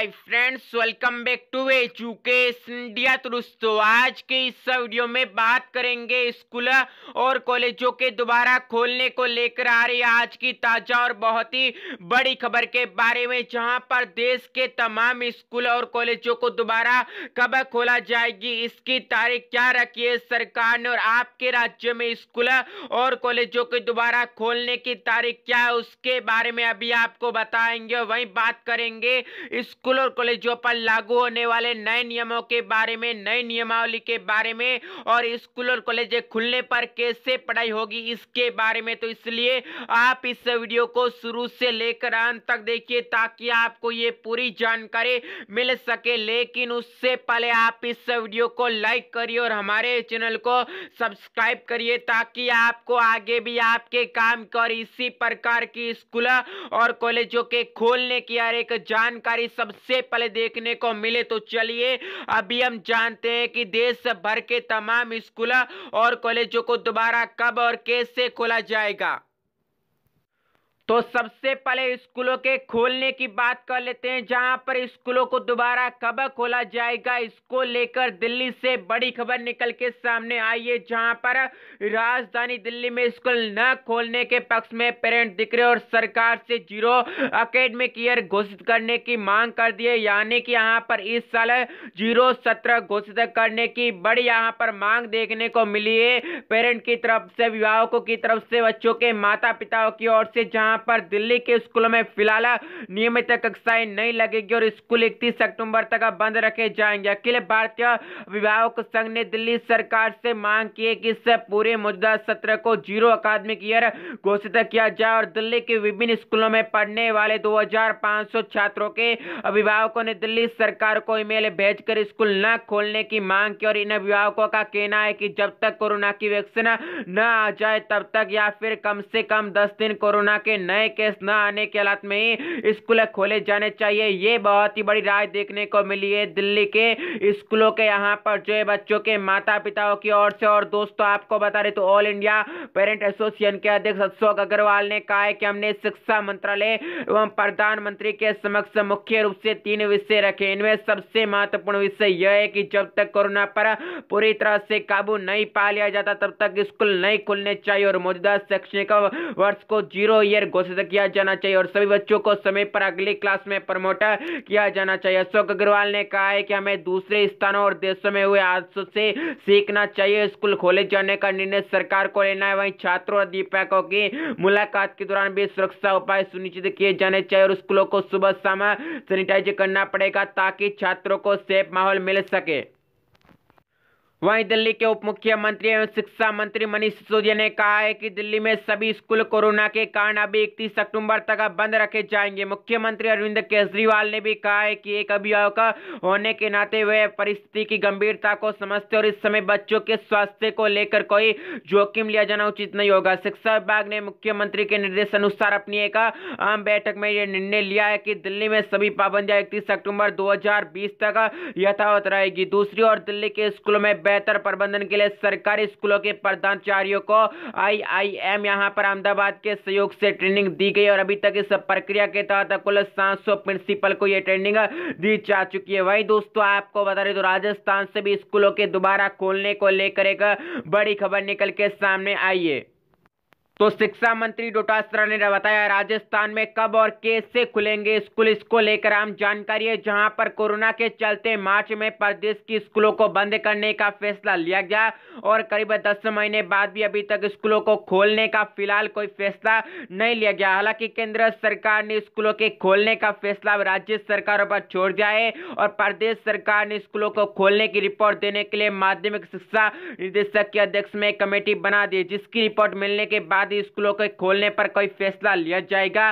hi friends welcome back to education India तो दोस्तों आज के इस वीडियो में बात करेंगे स्कूल और कॉलेजों के दोबारा खोलने को लेकर आ रही आज की ताजा और बहुत ही बड़ी खबर के बारे में जहां पर देश के तमाम स्कूल और कॉलेजों को दोबारा कब खोला जाएगी इसकी तारीख क्या रखी है सरकार ने और आपके राज्य में स्कूल और कॉलेजों के दोबारा खोलने की तारीख क्या है उसके बारे में अभी आपको बताएंगे वही बात करेंगे स्कूल स्कूल और कॉलेजों पर लागू होने वाले नए नियमों के बारे में नई नियमावली के बारे में और स्कूल और कॉलेज खुलने पर कैसे पढ़ाई होगी इसके बारे में तो इसलिए आप इस वीडियो को शुरू से लेकर अंत तक देखिए ताकि आपको ये पूरी जानकारी मिल सके लेकिन उससे पहले आप इस वीडियो को लाइक करिए और हमारे चैनल को सब्सक्राइब करिए ताकि आपको आगे भी आपके काम और इसी प्रकार की स्कूल और कॉलेजों के खोलने की हर एक जानकारी सब सबसे पहले देखने को मिले तो चलिए अभी हम जानते हैं कि देश भर के तमाम स्कूल और कॉलेजों को दोबारा कब और कैसे खोला जाएगा तो सबसे पहले स्कूलों के खोलने की बात कर लेते हैं जहां पर स्कूलों को दोबारा कब खोला जाएगा इसको लेकर दिल्ली से बड़ी खबर निकल के सामने आई है जहां पर राजधानी दिल्ली में स्कूल न खोलने के पक्ष में पेरेंट दिख रहे और सरकार से जीरो अकेडमिक ईयर घोषित करने की मांग कर दी है यानी कि यहाँ पर इस साल जीरो सत्रह घोषित करने की बड़ी यहाँ पर मांग देखने को मिली है पेरेंट की तरफ से अभिभावकों की तरफ से बच्चों के माता पिताओं की ओर से जहाँ पर दिल्ली के स्कूलों में फिलहाल नियमित कक्षाएं नहीं लगेगी और स्कूल इकतीस अक्टूबर तक बंद रखे जाएंगे अखिल भारतीय अभिभावक संघ ने दिल्ली सरकार से मांग की है कि इस पूरे मुद्दा सत्र को जीरो अकादमिक ईयर घोषित किया जाए और दिल्ली के विभिन्न स्कूलों में पढ़ने वाले दो छात्रों के अभिभावकों ने दिल्ली सरकार को ईमेल भेजकर स्कूल न खोलने की मांग की और इन अभिभावकों का कहना है कि जब तक कोरोना की वैक्सीन न आ जाए तब तक या फिर कम से कम दस दिन कोरोना के नए केस न आने के हालात में ही स्कूल खोले जाने चाहिए ये बहुत ही बड़ी राय देखने को मिली है दिल्ली के स्कूलों के यहाँ पर जो है बच्चों के माता पिताओं की ओर से और दोस्तों आपको बता रहे तो ऑल इंडिया पेरेंट एसोसिएशन के अध्यक्ष अशोक अग्रवाल ने कहा है कि हमने शिक्षा मंत्रालय एवं प्रधानमंत्री के समक्ष मुख्य रूप से तीन विषय रखे इनमें सबसे महत्वपूर्ण विषय यह है कि जब तक कोरोना पर पूरी तरह से काबू नहीं पा लिया जाता तब तक स्कूल नहीं खुलने चाहिए और मौजूदा शैक्षणिक वर्ष को जीरो ईयर घोषित किया जाना चाहिए और सभी बच्चों को समय पर अगली क्लास में प्रमोट किया जाना चाहिए अशोक अग्रवाल ने कहा है कि हमें दूसरे स्थानों और देशों में हुए हादसों से सीखना चाहिए स्कूल खोले जाने का निर्णय सरकार को लेना है वहीं छात्रों और अध्यापकों की मुलाकात के दौरान भी सुरक्षा उपाय सुनिश्चित किए जाने चाहिए और स्कूलों को सुबह शाम सैनिटाइज करना पड़ेगा ताकि छात्रों को सेफ माहौल मिल सके वहीं दिल्ली के उप मुख्यमंत्री एवं शिक्षा मंत्री मनीष सिसोदिया ने कहा है कि दिल्ली में सभी स्कूल कोरोना के कारण अभी इकतीस अक्टूबर तक बंद रखे जाएंगे मुख्यमंत्री अरविंद केजरीवाल ने भी कहा है कि एक अभिभावक होने के नाते वे परिस्थिति की गंभीरता को समझते और इस समय बच्चों के स्वास्थ्य को लेकर कोई जोखिम लिया जाना उचित नहीं होगा शिक्षा विभाग ने मुख्यमंत्री के निर्देश अनुसार अपनी एक आम बैठक में यह निर्णय लिया है कि दिल्ली में सभी पाबंदियां इकतीस अक्टूबर दो तक यथावत रहेगी दूसरी ओर दिल्ली के स्कूलों में बेहतर प्रबंधन के लिए सरकारी स्कूलों के प्रधानाचार्यों को आई आई एम यहाँ पर अहमदाबाद के सहयोग से ट्रेनिंग दी गई और अभी तक इस प्रक्रिया के तहत कुल सात प्रिंसिपल को ये ट्रेनिंग दी जा चुकी है वही दोस्तों आपको बता रहे तो राजस्थान से भी स्कूलों के दोबारा खोलने को लेकर एक बड़ी खबर निकल के सामने आई है तो शिक्षा मंत्री डोटासरा ने बताया राजस्थान में कब और कैसे खुलेंगे स्कूल इसको लेकर आम जानकारी है जहां पर कोरोना के चलते मार्च में प्रदेश की स्कूलों को बंद करने का फैसला लिया गया और करीब दस महीने बाद भी अभी तक स्कूलों को खोलने का फिलहाल कोई फैसला नहीं लिया गया हालांकि केंद्र सरकार ने स्कूलों के खोलने का फैसला राज्य सरकारों पर छोड़ दिया है और प्रदेश सरकार ने स्कूलों को खोलने की रिपोर्ट देने के लिए माध्यमिक शिक्षा निदेशक के अध्यक्ष में कमेटी बना दी जिसकी रिपोर्ट मिलने के बाद आदि स्कूलों के खोलने पर कोई फैसला लिया जाएगा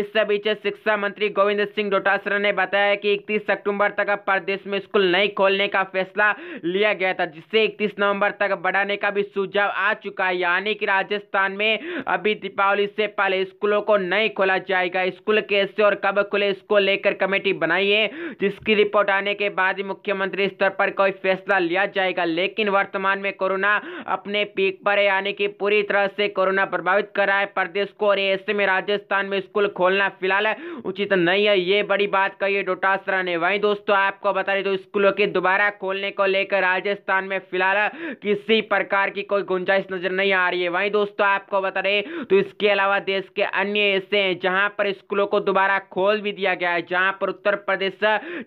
इस बीच शिक्षा मंत्री गोविंद सिंह डोटासरा ने बताया कि इकतीस अक्टूबर तक प्रदेश में स्कूल नहीं खोलने का फैसला लिया गया था जिससे इकतीस नवम्बर तक बढ़ाने का भी सुझाव आ चुका है यानी कि राजस्थान में अभी दीपावली से पहले स्कूलों को नहीं खोला जाएगा स्कूल कैसे और कब खुले इसको लेकर कमेटी बनाई है जिसकी रिपोर्ट आने के बाद ही मुख्यमंत्री स्तर पर कोई फैसला लिया जाएगा लेकिन वर्तमान में कोरोना अपने पीक पर है यानी कि पूरी तरह से कोरोना प्रभावित कर रहा है प्रदेश को और ऐसे में राजस्थान में स्कूल खोलना फिलहाल उचित नहीं है ये बड़ी बात कही डोटासरा ने वही दोस्तों आपको बता रही तो स्कूलों के दोबारा खोलने को लेकर राजस्थान में फिलहाल किसी प्रकार की कोई गुंजाइश नजर नहीं आ रही है वही दोस्तों आपको बता रहे तो इसके अलावा देश के अन्य ऐसे हैं जहां पर स्कूलों को दोबारा खोल भी दिया गया है जहां पर उत्तर प्रदेश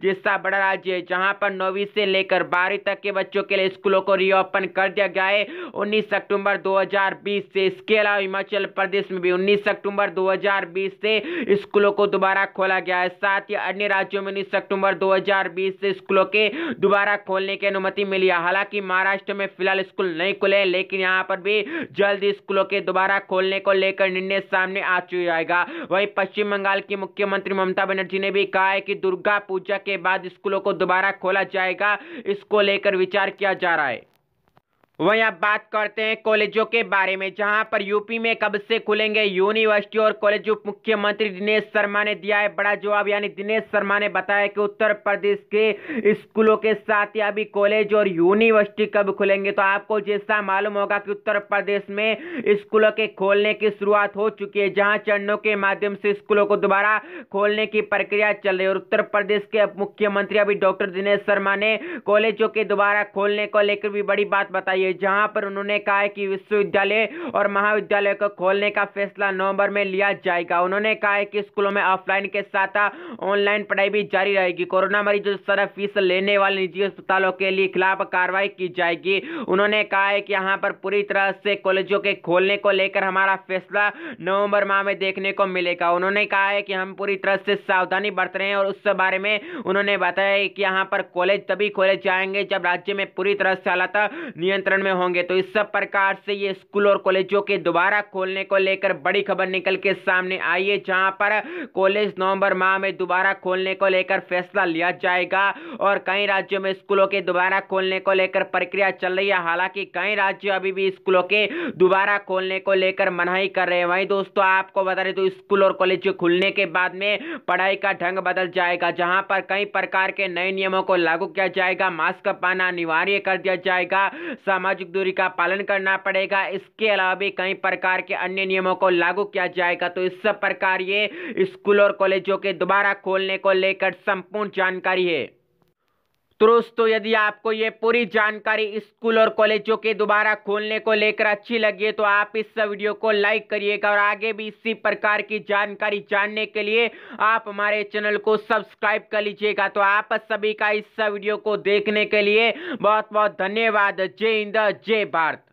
जैसा बड़ा राज्य है जहां पर नौवीं से लेकर बारहवीं तक के बच्चों के लिए स्कूलों को रीओपन कर दिया गया है उन्नीस अक्टूबर दो से इसके अलावा हिमाचल प्रदेश में भी उन्नीस अक्टूबर 2020 से स्कूलों को दोबारा खोला गया है साथ ही अन्य राज्यों में उन्नीस अक्टूबर 2020 से स्कूलों के दोबारा खोलने की अनुमति मिली है हालांकि महाराष्ट्र में फिलहाल स्कूल नहीं खुले लेकिन यहाँ पर भी जल्द स्कूलों के दोबारा खोलने को लेकर निर्णय सामने आ चुका वही पश्चिम बंगाल की मुख्यमंत्री ममता बनर्जी ने भी कहा है कि दुर्गा पूजा के बाद स्कूलों को दोबारा खोला जाएगा इसको लेकर विचार किया जा रहा है वहीं आप बात करते हैं कॉलेजों के बारे में जहां पर यूपी में कब से खुलेंगे यूनिवर्सिटी और कॉलेज उप मुख्यमंत्री दिनेश शर्मा ने दिया है बड़ा जवाब यानी दिनेश शर्मा ने बताया कि उत्तर प्रदेश के स्कूलों के साथ ही अभी कॉलेज और यूनिवर्सिटी कब खुलेंगे तो आपको जैसा मालूम होगा कि उत्तर प्रदेश में स्कूलों के खोलने की शुरुआत हो चुकी है जहाँ चरणों के माध्यम से स्कूलों को दोबारा खोलने की प्रक्रिया चल रही है और उत्तर प्रदेश के मुख्यमंत्री अभी डॉक्टर दिनेश शर्मा ने कॉलेजों के दोबारा खोलने को लेकर भी बड़ी बात बताई है लिए जहां पर उन्होंने कहा है कि विश्वविद्यालय और महाविद्यालय को खोलने का फैसला नवंबर में लिया जाएगा उन्होंने कहा है कि स्कूलों में ऑफलाइन के साथ ऑनलाइन पढ़ाई भी जारी रहेगी कोरोना मरीजों से सरा फीस लेने वाले निजी अस्पतालों के लिए खिलाफ कार्रवाई की जाएगी उन्होंने कहा है कि यहाँ पर पूरी तरह से कॉलेजों के खोलने को लेकर हमारा फैसला नवम्बर माह में देखने को मिलेगा उन्होंने कहा है कि हम पूरी तरह से सावधानी बरत रहे हैं और उस बारे में उन्होंने बताया कि यहाँ पर कॉलेज तभी खोले जाएंगे जब राज्य में पूरी तरह से हालात नियंत्रण चरण में होंगे तो इस सब प्रकार से ये स्कूल और कॉलेजों के दोबारा खोलने को लेकर बड़ी खबर निकल के सामने आई है जहां पर कॉलेज नवंबर माह में दोबारा खोलने को लेकर फैसला लिया जाएगा और कई राज्यों में स्कूलों के दोबारा खोलने को लेकर प्रक्रिया चल रही है हालांकि कई राज्य अभी भी स्कूलों के दोबारा खोलने को लेकर मनाही कर रहे हैं वही दोस्तों आपको बता रहे तो स्कूल और कॉलेज खुलने के बाद में पढ़ाई का ढंग बदल जाएगा जहां पर कई प्रकार के नए नियमों को लागू किया जाएगा मास्क पाना अनिवार्य कर दिया जाएगा सामाजिक सामाजिक दूरी का पालन करना पड़ेगा इसके अलावा भी कई प्रकार के अन्य नियमों को लागू किया जाएगा तो इस सब प्रकार ये स्कूल और कॉलेजों के दोबारा खोलने को लेकर संपूर्ण जानकारी है दोस्तों यदि आपको ये पूरी जानकारी स्कूल और कॉलेजों के दोबारा खोलने को लेकर अच्छी लगी है तो आप इस वीडियो को लाइक करिएगा और आगे भी इसी प्रकार की जानकारी जानने के लिए आप हमारे चैनल को सब्सक्राइब कर लीजिएगा तो आप सभी का इस वीडियो को देखने के लिए बहुत बहुत धन्यवाद जय हिंद जय भारत